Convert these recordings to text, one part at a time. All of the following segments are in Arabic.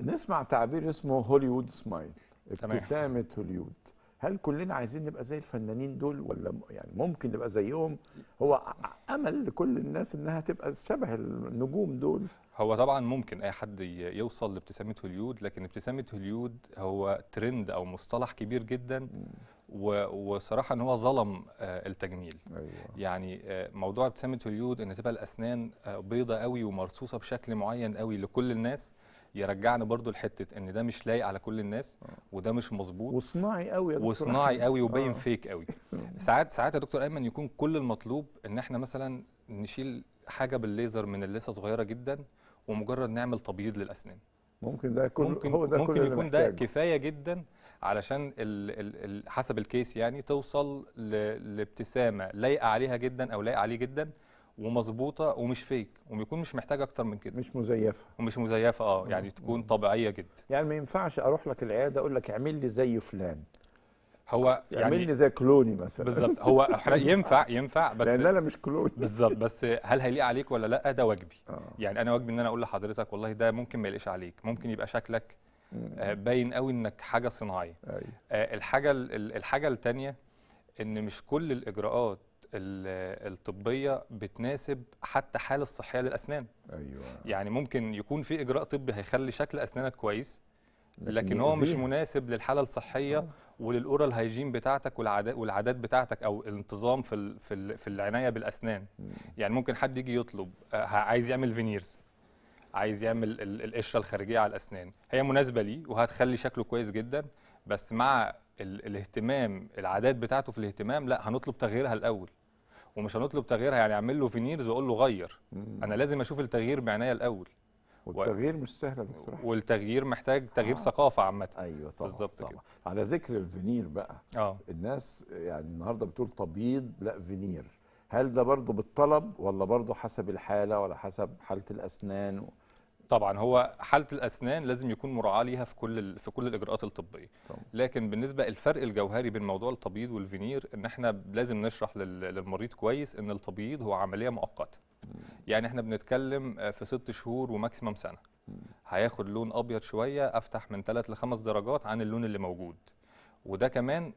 نسمع تعبير اسمه هوليوود سمايل ابتسامه هوليوود هل كلنا عايزين نبقى زي الفنانين دول ولا يعني ممكن نبقى زيهم هو امل لكل الناس انها تبقى شبه النجوم دول هو طبعا ممكن اي حد يوصل لابتسامه هوليود لكن ابتسامه هوليود هو ترند او مصطلح كبير جدا وصراحه ان هو ظلم آه، التجميل أيوة. يعني آه، موضوع ابتسامه هوليود ان تبقى الاسنان آه، بيضه قوي ومرصوصه بشكل معين قوي لكل الناس يرجعنا برضو لحته ان ده مش لايق على كل الناس وده مش مظبوط وصناعي قوي يا دكتور وصناعي قوي وباين آه. فيك قوي ساعات ساعات يا دكتور ايمن يكون كل المطلوب ان احنا مثلا نشيل حاجه بالليزر من اللثه صغيره جدا ومجرد نعمل تبييض للاسنان ممكن ده يكون ممكن هو ده ممكن كل يكون ده كفايه جدا علشان الـ الـ حسب الكيس يعني توصل لابتسامه لايقه عليها جدا او لايقه عليه جدا ومظبوطه ومش فيك وبيكون مش محتاج اكتر من كده مش مزيفه ومش مزيفه اه يعني تكون طبيعيه جدا يعني ما ينفعش اروح لك العياده اقول لك اعمل لي زي فلان هو يعني اعمل لي زي كلوني مثلا بالظبط هو ينفع ينفع بس لان انا مش كلوني بالظبط بس هل هيليق عليك ولا لا ده واجبي آه. يعني انا واجبي ان انا اقول لحضرتك والله ده ممكن ما يليقش عليك ممكن يبقى شكلك آه باين قوي انك حاجه صناعيه أيوه. آه الحاجه الحاجه الثانيه ان مش كل الاجراءات الطبيه بتناسب حتى حال الصحيه للاسنان ايوه يعني ممكن يكون في اجراء طبي هيخلي شكل اسنانك كويس لكن هو مش مناسب للحاله الصحيه أوه. وللاورال هايجين بتاعتك والعادات بتاعتك او الانتظام في في, في العنايه بالاسنان مم. يعني ممكن حد يجي يطلب آه، عايز يعمل فينيرز عايز يعمل القشره الخارجيه على الاسنان هي مناسبه ليه وهتخلي شكله كويس جدا بس مع الاهتمام العادات بتاعته في الاهتمام لا هنطلب تغييرها الاول ومش هنطلب تغييرها يعني اعمل له فينيرز واقول له غير مم. انا لازم اشوف التغيير بعنايه الاول والتغيير و... مش سهل يا دكتور والتغيير محتاج تغيير آه. ثقافه عامه ايوه طبعا بالظبط طبعا كده. على ذكر الفينير بقى آه. الناس يعني النهارده بتقول تبييض لا فينير هل ده برضه بالطلب ولا برضه حسب الحاله ولا حسب حاله الاسنان و... طبعا هو حاله الاسنان لازم يكون مراعاه ليها في كل في كل الاجراءات الطبيه طبعا. لكن بالنسبه الفرق الجوهري بين موضوع التبييض والفينير ان احنا لازم نشرح للمريض كويس ان التبييض هو عمليه مؤقته يعني احنا بنتكلم آه، في ست شهور وماكسيمم سنه هياخد لون ابيض شويه افتح من ثلاث لخمس درجات عن اللون اللي موجود وده كمان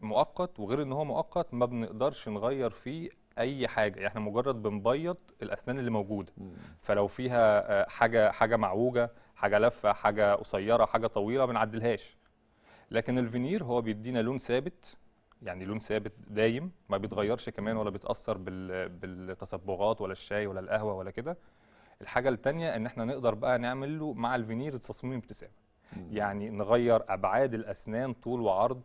مؤقت وغير ان هو مؤقت ما بنقدرش نغير فيه اي حاجه يعني احنا مجرد بنبيض الاسنان اللي موجوده مم. فلو فيها آه، حاجه حاجه معوجه حاجه لفه حاجه قصيره حاجه طويله ما بنعدلهاش لكن الفينير هو بيدينا لون ثابت يعني لون ثابت دايم ما بيتغيرش كمان ولا بيتاثر بالتصبغات ولا الشاي ولا القهوه ولا كده الحاجه الثانيه ان احنا نقدر بقى نعمل له مع الفينير تصميم ابتسامه يعني نغير ابعاد الاسنان طول وعرض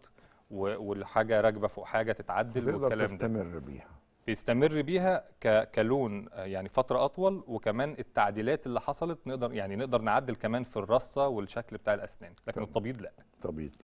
والحاجه راكبه فوق حاجه تتعدل والكلام ده تستمر بيها بيستمر بيها كلون آه، يعني فتره اطول وكمان التعديلات اللي حصلت نقدر يعني نقدر نعدل كمان في الرصه والشكل بتاع الاسنان لكن التبييض لا تبييض